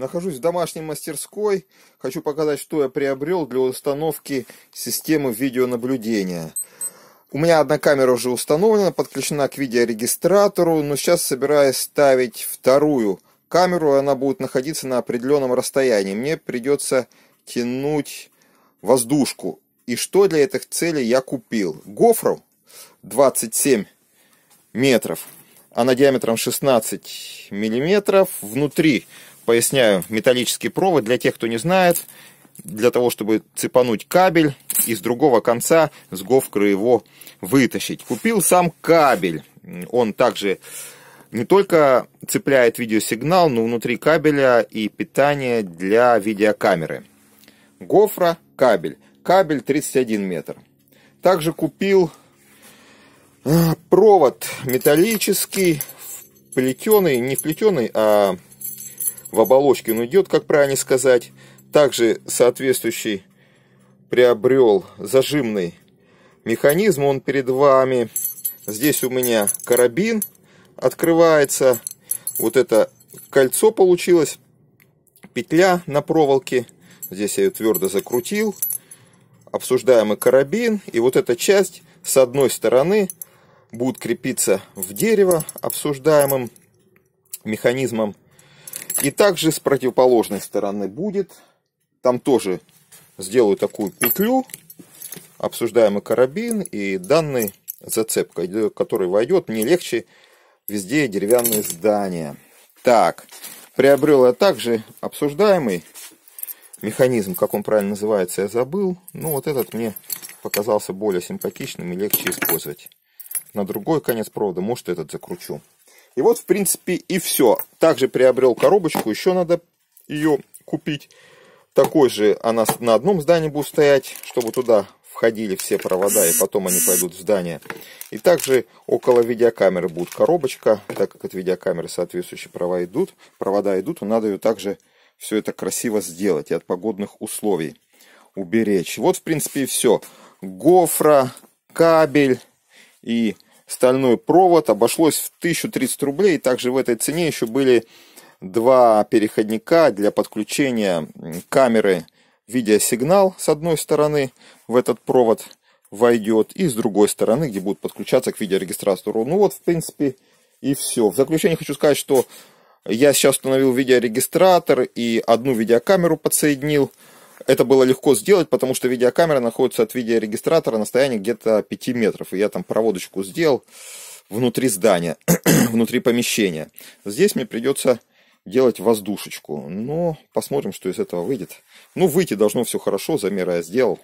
Нахожусь в домашней мастерской. Хочу показать, что я приобрел для установки системы видеонаблюдения. У меня одна камера уже установлена, подключена к видеорегистратору, но сейчас собираюсь ставить вторую камеру, и она будет находиться на определенном расстоянии. Мне придется тянуть воздушку. И что для этих целей я купил? Гофру 27 метров, она диаметром 16 миллиметров. Внутри Поясняю, металлический провод, для тех, кто не знает, для того, чтобы цепануть кабель из другого конца с гофкры его вытащить. Купил сам кабель. Он также не только цепляет видеосигнал, но внутри кабеля и питание для видеокамеры. Гофра, кабель. Кабель 31 метр. Также купил э, провод металлический, плетеный, не плетеный, а в оболочке он идет, как правильно сказать. Также соответствующий приобрел зажимный механизм, он перед вами. Здесь у меня карабин открывается, вот это кольцо получилось, петля на проволоке, здесь я ее твердо закрутил, обсуждаемый карабин, и вот эта часть с одной стороны будет крепиться в дерево обсуждаемым механизмом и также с противоположной стороны будет. Там тоже сделаю такую петлю, обсуждаемый карабин и данный зацепка, э, который войдет. Мне легче везде деревянные здания. Так, приобрел я также обсуждаемый механизм, как он правильно называется, я забыл. Но ну, вот этот мне показался более симпатичным и легче использовать. На другой конец провода, может, этот закручу. И вот, в принципе, и все. Также приобрел коробочку, еще надо ее купить. Такой же она на одном здании будет стоять, чтобы туда входили все провода, и потом они пойдут в здание. И также около видеокамеры будет коробочка, так как от видеокамеры соответствующие права идут, провода идут, надо ее также все это красиво сделать и от погодных условий уберечь. Вот, в принципе, и все. Гофра, кабель и стальной провод обошлось в 1030 рублей. Также в этой цене еще были два переходника для подключения камеры видеосигнал с одной стороны в этот провод войдет, и с другой стороны, где будут подключаться к видеорегистратору. Ну вот, в принципе, и все. В заключение хочу сказать, что я сейчас установил видеорегистратор и одну видеокамеру подсоединил. Это было легко сделать, потому что видеокамера находится от видеорегистратора на расстоянии где-то 5 метров. И я там проводочку сделал внутри здания, внутри помещения. Здесь мне придется делать воздушечку. Но посмотрим, что из этого выйдет. Ну, выйти должно все хорошо, замеры я сделал.